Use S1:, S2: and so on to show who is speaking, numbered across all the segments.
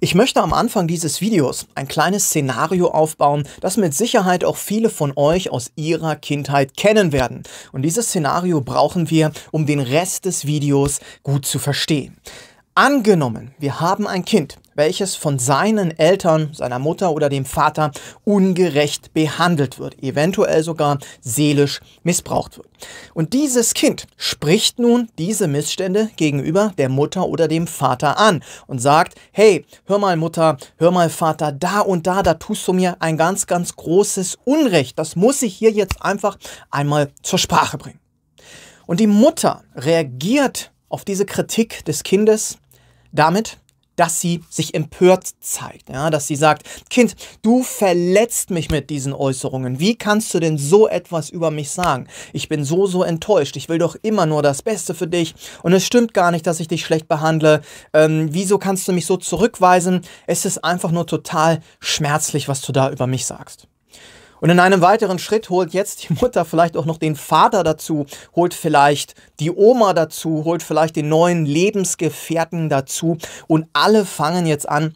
S1: Ich möchte am Anfang dieses Videos ein kleines Szenario aufbauen, das mit Sicherheit auch viele von euch aus ihrer Kindheit kennen werden. Und dieses Szenario brauchen wir, um den Rest des Videos gut zu verstehen. Angenommen, wir haben ein Kind, welches von seinen Eltern, seiner Mutter oder dem Vater ungerecht behandelt wird, eventuell sogar seelisch missbraucht wird. Und dieses Kind spricht nun diese Missstände gegenüber der Mutter oder dem Vater an und sagt, hey, hör mal Mutter, hör mal Vater, da und da, da tust du mir ein ganz, ganz großes Unrecht. Das muss ich hier jetzt einfach einmal zur Sprache bringen. Und die Mutter reagiert auf diese Kritik des Kindes damit, dass sie sich empört zeigt, ja, dass sie sagt, Kind, du verletzt mich mit diesen Äußerungen. Wie kannst du denn so etwas über mich sagen? Ich bin so, so enttäuscht. Ich will doch immer nur das Beste für dich. Und es stimmt gar nicht, dass ich dich schlecht behandle. Ähm, wieso kannst du mich so zurückweisen? Es ist einfach nur total schmerzlich, was du da über mich sagst. Und in einem weiteren Schritt holt jetzt die Mutter vielleicht auch noch den Vater dazu, holt vielleicht die Oma dazu, holt vielleicht den neuen Lebensgefährten dazu und alle fangen jetzt an,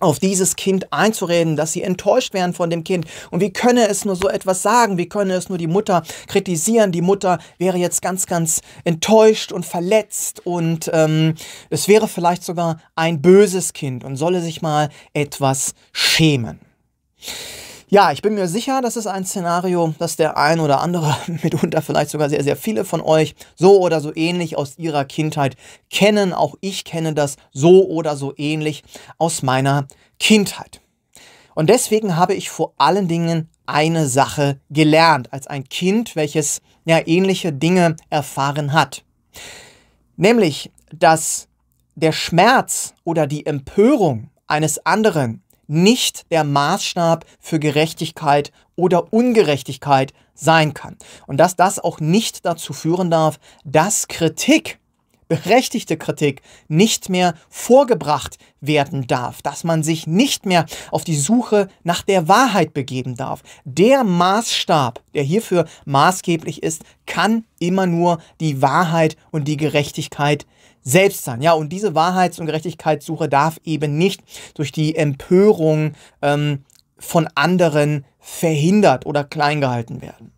S1: auf dieses Kind einzureden, dass sie enttäuscht werden von dem Kind. Und wie könne es nur so etwas sagen? Wie könne es nur die Mutter kritisieren? Die Mutter wäre jetzt ganz, ganz enttäuscht und verletzt und ähm, es wäre vielleicht sogar ein böses Kind und solle sich mal etwas schämen. Ja, ich bin mir sicher, das ist ein Szenario, das der ein oder andere, mitunter vielleicht sogar sehr, sehr viele von euch, so oder so ähnlich aus ihrer Kindheit kennen. Auch ich kenne das so oder so ähnlich aus meiner Kindheit. Und deswegen habe ich vor allen Dingen eine Sache gelernt, als ein Kind, welches ja ähnliche Dinge erfahren hat. Nämlich, dass der Schmerz oder die Empörung eines anderen nicht der Maßstab für Gerechtigkeit oder Ungerechtigkeit sein kann. Und dass das auch nicht dazu führen darf, dass Kritik, berechtigte Kritik, nicht mehr vorgebracht werden darf, dass man sich nicht mehr auf die Suche nach der Wahrheit begeben darf. Der Maßstab, der hierfür maßgeblich ist, kann immer nur die Wahrheit und die Gerechtigkeit sein selbst sein. Ja, und diese Wahrheits- und Gerechtigkeitssuche darf eben nicht durch die Empörung ähm, von anderen verhindert oder klein gehalten werden.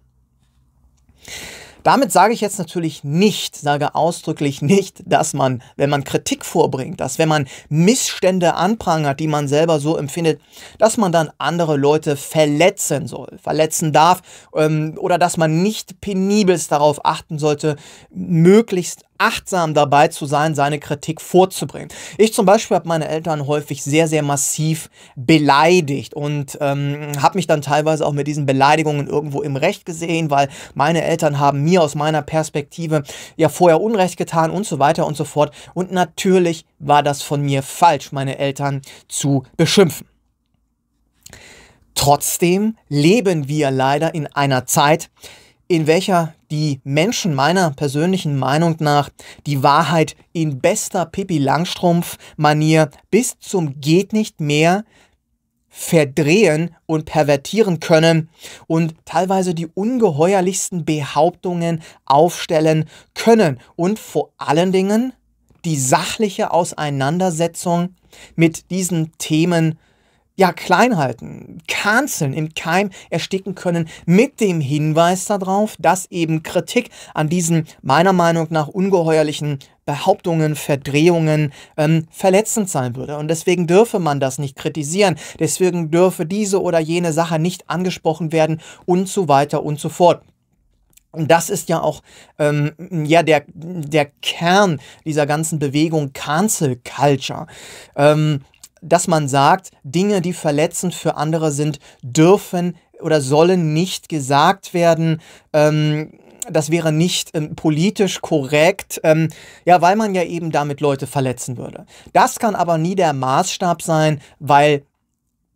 S1: Damit sage ich jetzt natürlich nicht, sage ausdrücklich nicht, dass man, wenn man Kritik vorbringt, dass wenn man Missstände anprangert, die man selber so empfindet, dass man dann andere Leute verletzen soll, verletzen darf ähm, oder dass man nicht penibelst darauf achten sollte, möglichst achtsam dabei zu sein, seine Kritik vorzubringen. Ich zum Beispiel habe meine Eltern häufig sehr, sehr massiv beleidigt und ähm, habe mich dann teilweise auch mit diesen Beleidigungen irgendwo im Recht gesehen, weil meine Eltern haben mir aus meiner Perspektive ja vorher Unrecht getan und so weiter und so fort. Und natürlich war das von mir falsch, meine Eltern zu beschimpfen. Trotzdem leben wir leider in einer Zeit, in welcher die Menschen meiner persönlichen Meinung nach die Wahrheit in bester Pippi Langstrumpf-Manier bis zum geht nicht mehr verdrehen und pervertieren können und teilweise die ungeheuerlichsten Behauptungen aufstellen können und vor allen Dingen die sachliche Auseinandersetzung mit diesen Themen ja, klein halten, kanzeln, im Keim ersticken können, mit dem Hinweis darauf, dass eben Kritik an diesen meiner Meinung nach ungeheuerlichen Behauptungen, Verdrehungen ähm, verletzend sein würde. Und deswegen dürfe man das nicht kritisieren, deswegen dürfe diese oder jene Sache nicht angesprochen werden und so weiter und so fort. Und das ist ja auch ähm, ja, der, der Kern dieser ganzen Bewegung Cancel Culture. Ähm, dass man sagt, Dinge, die verletzend für andere sind, dürfen oder sollen nicht gesagt werden. Ähm, das wäre nicht ähm, politisch korrekt, ähm, ja, weil man ja eben damit Leute verletzen würde. Das kann aber nie der Maßstab sein, weil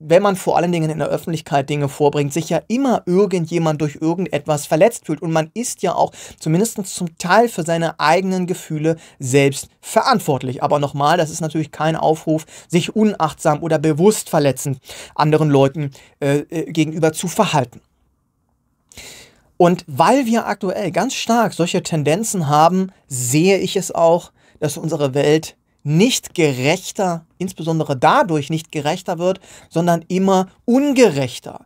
S1: wenn man vor allen Dingen in der Öffentlichkeit Dinge vorbringt, sich ja immer irgendjemand durch irgendetwas verletzt fühlt. Und man ist ja auch zumindest zum Teil für seine eigenen Gefühle selbst verantwortlich. Aber nochmal, das ist natürlich kein Aufruf, sich unachtsam oder bewusst verletzend anderen Leuten äh, äh gegenüber zu verhalten. Und weil wir aktuell ganz stark solche Tendenzen haben, sehe ich es auch, dass unsere Welt nicht gerechter, insbesondere dadurch nicht gerechter wird, sondern immer ungerechter.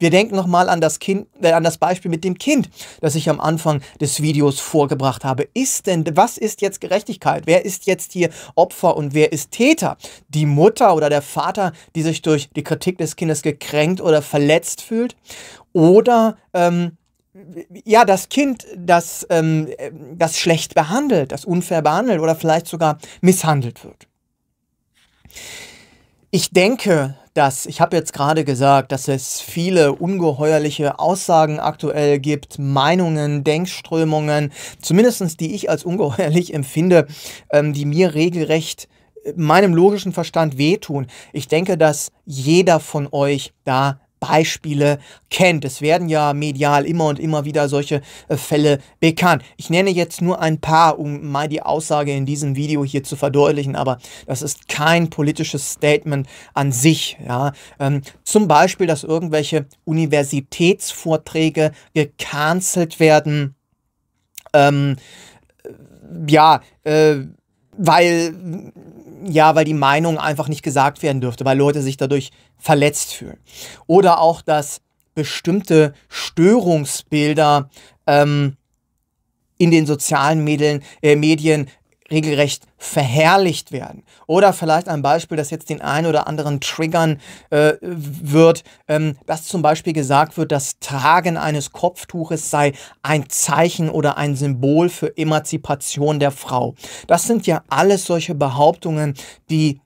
S1: Wir denken nochmal an, das kind, äh, an das Beispiel mit dem Kind, das ich am Anfang des Videos vorgebracht habe. Ist denn, was ist jetzt Gerechtigkeit? Wer ist jetzt hier Opfer und wer ist Täter? Die Mutter oder der Vater, die sich durch die Kritik des Kindes gekränkt oder verletzt fühlt? Oder ähm, ja, das Kind, das, ähm, das schlecht behandelt, das unfair behandelt oder vielleicht sogar misshandelt wird. Ich denke, dass, ich habe jetzt gerade gesagt, dass es viele ungeheuerliche Aussagen aktuell gibt, Meinungen, Denkströmungen, zumindestens die ich als ungeheuerlich empfinde, ähm, die mir regelrecht äh, meinem logischen Verstand wehtun. Ich denke, dass jeder von euch da Beispiele kennt. Es werden ja medial immer und immer wieder solche äh, Fälle bekannt. Ich nenne jetzt nur ein paar, um mal die Aussage in diesem Video hier zu verdeutlichen, aber das ist kein politisches Statement an sich. Ja. Ähm, zum Beispiel, dass irgendwelche Universitätsvorträge gecancelt werden. Ähm, äh, ja, äh, weil, ja, weil die Meinung einfach nicht gesagt werden dürfte, weil Leute sich dadurch verletzt fühlen. Oder auch, dass bestimmte Störungsbilder ähm, in den sozialen Medien, äh, Medien regelrecht verherrlicht werden. Oder vielleicht ein Beispiel, das jetzt den einen oder anderen triggern äh, wird, ähm, dass zum Beispiel gesagt wird, das Tragen eines Kopftuches sei ein Zeichen oder ein Symbol für Emanzipation der Frau. Das sind ja alles solche Behauptungen, die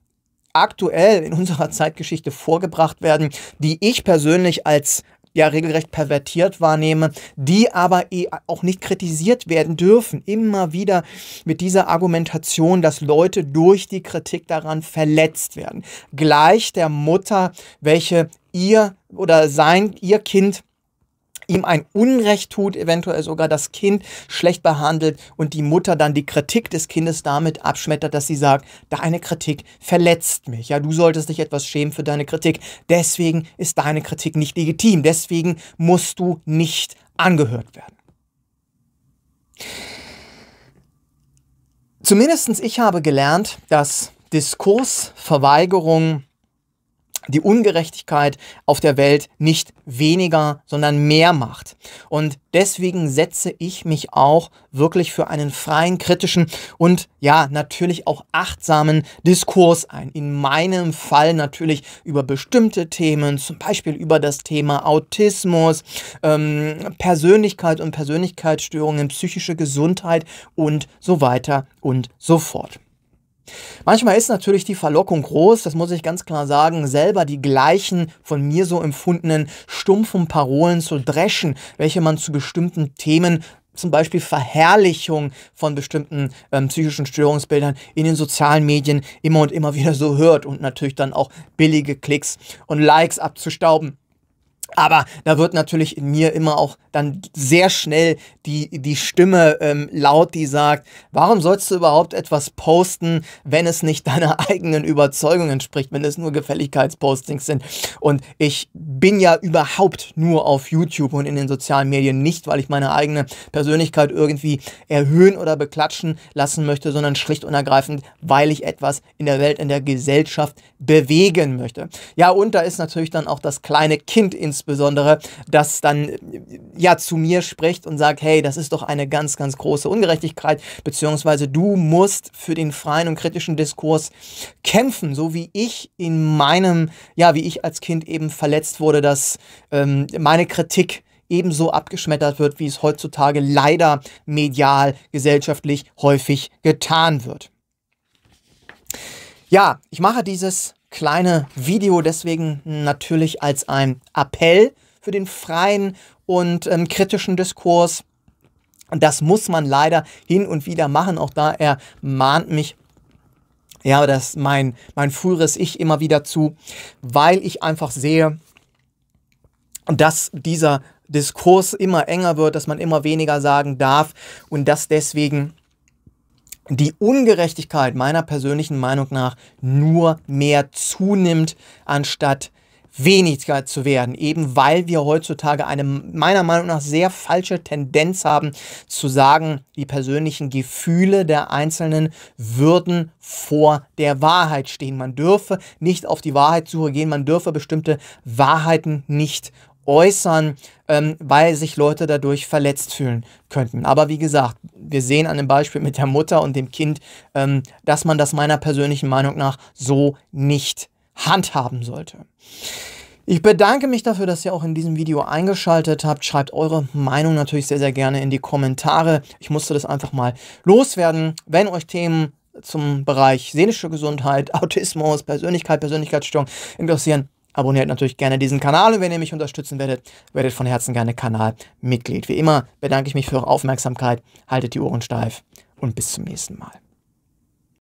S1: aktuell in unserer Zeitgeschichte vorgebracht werden, die ich persönlich als ja regelrecht pervertiert wahrnehme, die aber eh auch nicht kritisiert werden dürfen. Immer wieder mit dieser Argumentation, dass Leute durch die Kritik daran verletzt werden. Gleich der Mutter, welche ihr oder sein, ihr Kind ihm ein Unrecht tut, eventuell sogar das Kind schlecht behandelt und die Mutter dann die Kritik des Kindes damit abschmettert, dass sie sagt, deine Kritik verletzt mich. Ja, du solltest dich etwas schämen für deine Kritik. Deswegen ist deine Kritik nicht legitim. Deswegen musst du nicht angehört werden. Zumindest ich habe gelernt, dass Diskursverweigerung die Ungerechtigkeit auf der Welt nicht weniger, sondern mehr macht. Und deswegen setze ich mich auch wirklich für einen freien, kritischen und ja, natürlich auch achtsamen Diskurs ein. In meinem Fall natürlich über bestimmte Themen, zum Beispiel über das Thema Autismus, ähm, Persönlichkeit und Persönlichkeitsstörungen, psychische Gesundheit und so weiter und so fort. Manchmal ist natürlich die Verlockung groß, das muss ich ganz klar sagen, selber die gleichen von mir so empfundenen stumpfen Parolen zu dreschen, welche man zu bestimmten Themen zum Beispiel Verherrlichung von bestimmten ähm, psychischen Störungsbildern in den sozialen Medien immer und immer wieder so hört und natürlich dann auch billige Klicks und Likes abzustauben. Aber da wird natürlich in mir immer auch dann sehr schnell die, die Stimme ähm, laut, die sagt, warum sollst du überhaupt etwas posten, wenn es nicht deiner eigenen Überzeugung entspricht, wenn es nur Gefälligkeitspostings sind. Und ich bin ja überhaupt nur auf YouTube und in den sozialen Medien nicht, weil ich meine eigene Persönlichkeit irgendwie erhöhen oder beklatschen lassen möchte, sondern schlicht und ergreifend, weil ich etwas in der Welt, in der Gesellschaft bewegen möchte. Ja, und da ist natürlich dann auch das kleine Kind ins insbesondere, das dann äh, ja zu mir spricht und sagt, hey, das ist doch eine ganz, ganz große Ungerechtigkeit, beziehungsweise du musst für den freien und kritischen Diskurs kämpfen, so wie ich in meinem, ja, wie ich als Kind eben verletzt wurde, dass ähm, meine Kritik ebenso abgeschmettert wird, wie es heutzutage leider medial, gesellschaftlich häufig getan wird. Ja, ich mache dieses kleine Video deswegen natürlich als ein Appell für den freien und ähm, kritischen Diskurs. Das muss man leider hin und wieder machen. Auch da ermahnt mich ja, das mein, mein früheres Ich immer wieder zu, weil ich einfach sehe, dass dieser Diskurs immer enger wird, dass man immer weniger sagen darf und dass deswegen die Ungerechtigkeit meiner persönlichen Meinung nach nur mehr zunimmt, anstatt weniger zu werden, eben weil wir heutzutage eine meiner Meinung nach sehr falsche Tendenz haben zu sagen, die persönlichen Gefühle der Einzelnen würden vor der Wahrheit stehen. Man dürfe nicht auf die Wahrheitssuche gehen, man dürfe bestimmte Wahrheiten nicht äußern, ähm, weil sich Leute dadurch verletzt fühlen könnten. Aber wie gesagt, wir sehen an dem Beispiel mit der Mutter und dem Kind, ähm, dass man das meiner persönlichen Meinung nach so nicht handhaben sollte. Ich bedanke mich dafür, dass ihr auch in diesem Video eingeschaltet habt. Schreibt eure Meinung natürlich sehr, sehr gerne in die Kommentare. Ich musste das einfach mal loswerden. Wenn euch Themen zum Bereich seelische Gesundheit, Autismus, Persönlichkeit, Persönlichkeitsstörung interessieren, Abonniert natürlich gerne diesen Kanal und wenn ihr mich unterstützen werdet, werdet von Herzen gerne Kanalmitglied. Wie immer bedanke ich mich für eure Aufmerksamkeit, haltet die Ohren steif und bis zum nächsten Mal.